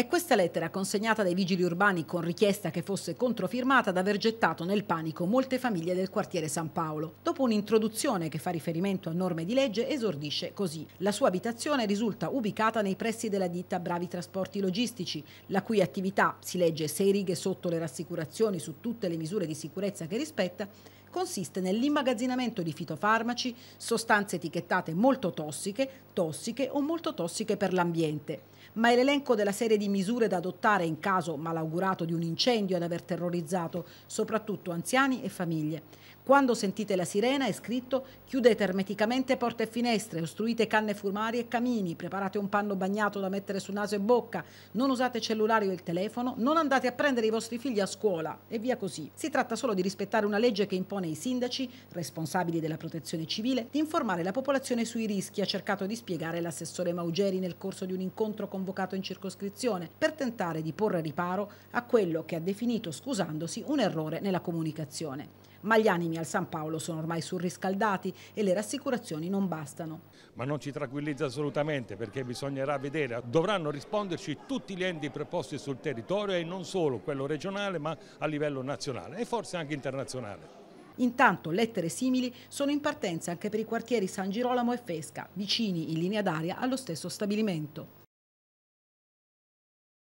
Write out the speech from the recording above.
È questa lettera consegnata dai vigili urbani con richiesta che fosse controfirmata ad aver gettato nel panico molte famiglie del quartiere San Paolo. Dopo un'introduzione che fa riferimento a norme di legge esordisce così. La sua abitazione risulta ubicata nei pressi della ditta Bravi Trasporti Logistici, la cui attività, si legge sei righe sotto le rassicurazioni su tutte le misure di sicurezza che rispetta, consiste nell'immagazzinamento di fitofarmaci, sostanze etichettate molto tossiche, tossiche o molto tossiche per l'ambiente. Ma è l'elenco della serie di misure da adottare in caso malaugurato di un incendio ad aver terrorizzato soprattutto anziani e famiglie. Quando sentite la sirena è scritto chiudete ermeticamente porte e finestre, ostruite canne fumarie e camini, preparate un panno bagnato da mettere su naso e bocca, non usate cellulari o il telefono, non andate a prendere i vostri figli a scuola e via così. Si tratta solo di rispettare una legge che impone impone ai sindaci, responsabili della protezione civile, di informare la popolazione sui rischi, ha cercato di spiegare l'assessore Maugeri nel corso di un incontro convocato in circoscrizione, per tentare di porre riparo a quello che ha definito, scusandosi, un errore nella comunicazione. Ma gli animi al San Paolo sono ormai surriscaldati e le rassicurazioni non bastano. Ma non ci tranquillizza assolutamente perché bisognerà vedere, dovranno risponderci tutti gli enti preposti sul territorio e non solo quello regionale ma a livello nazionale e forse anche internazionale. Intanto lettere simili sono in partenza anche per i quartieri San Girolamo e Fesca, vicini in linea d'aria allo stesso stabilimento.